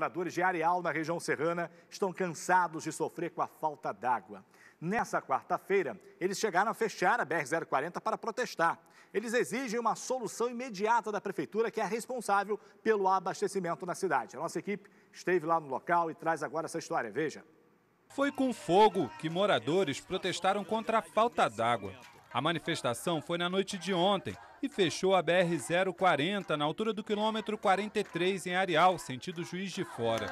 Moradores de areal na região serrana estão cansados de sofrer com a falta d'água. Nessa quarta-feira, eles chegaram a fechar a BR-040 para protestar. Eles exigem uma solução imediata da prefeitura, que é responsável pelo abastecimento na cidade. A nossa equipe esteve lá no local e traz agora essa história. Veja. Foi com fogo que moradores protestaram contra a falta d'água. A manifestação foi na noite de ontem e fechou a BR-040 na altura do quilômetro 43 em Areal, sentido Juiz de Fora.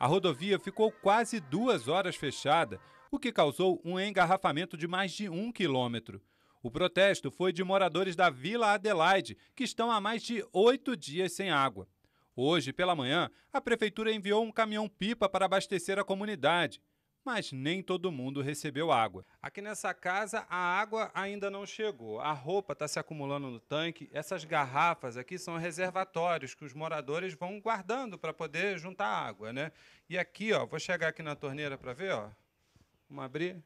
A rodovia ficou quase duas horas fechada, o que causou um engarrafamento de mais de um quilômetro. O protesto foi de moradores da Vila Adelaide, que estão há mais de oito dias sem água. Hoje, pela manhã, a prefeitura enviou um caminhão-pipa para abastecer a comunidade mas nem todo mundo recebeu água. Aqui nessa casa a água ainda não chegou, a roupa está se acumulando no tanque. Essas garrafas aqui são reservatórios que os moradores vão guardando para poder juntar água, né? E aqui, ó, vou chegar aqui na torneira para ver, ó. Vamos abrir.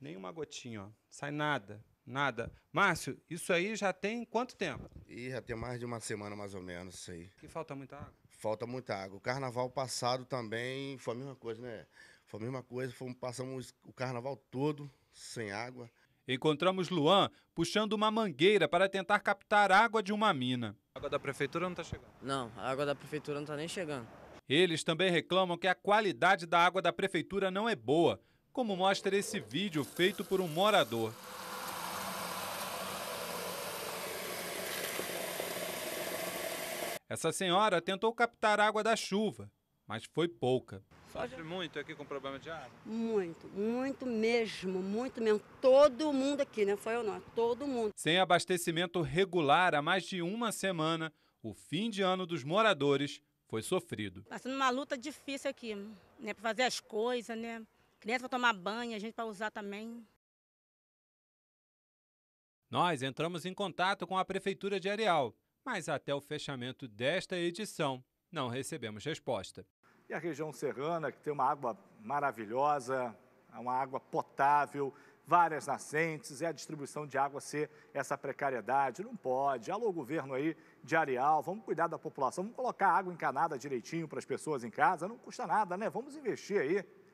Nenhuma gotinha, ó. Sai nada. Nada. Márcio, isso aí já tem quanto tempo? Ih, já tem mais de uma semana, mais ou menos, isso aí. E falta muita água? Falta muita água. O carnaval passado também foi a mesma coisa, né? Foi a mesma coisa, fomos, passamos o carnaval todo sem água. Encontramos Luan puxando uma mangueira para tentar captar água de uma mina. A água da prefeitura não está chegando? Não, a água da prefeitura não está nem chegando. Eles também reclamam que a qualidade da água da prefeitura não é boa, como mostra esse vídeo feito por um morador. Essa senhora tentou captar água da chuva, mas foi pouca. Sofre muito aqui com problema de água? Muito, muito mesmo, muito mesmo. Todo mundo aqui, né? Foi eu não, todo mundo. Sem abastecimento regular há mais de uma semana, o fim de ano dos moradores foi sofrido. Passando uma luta difícil aqui, né? Para fazer as coisas, né? Criança para tomar banho, a gente para usar também. Nós entramos em contato com a Prefeitura de Areal mas até o fechamento desta edição não recebemos resposta. E a região serrana, que tem uma água maravilhosa, uma água potável, várias nascentes, e a distribuição de água ser essa precariedade. Não pode. Alô, governo aí de areal, vamos cuidar da população, vamos colocar água encanada direitinho para as pessoas em casa, não custa nada, né? Vamos investir aí.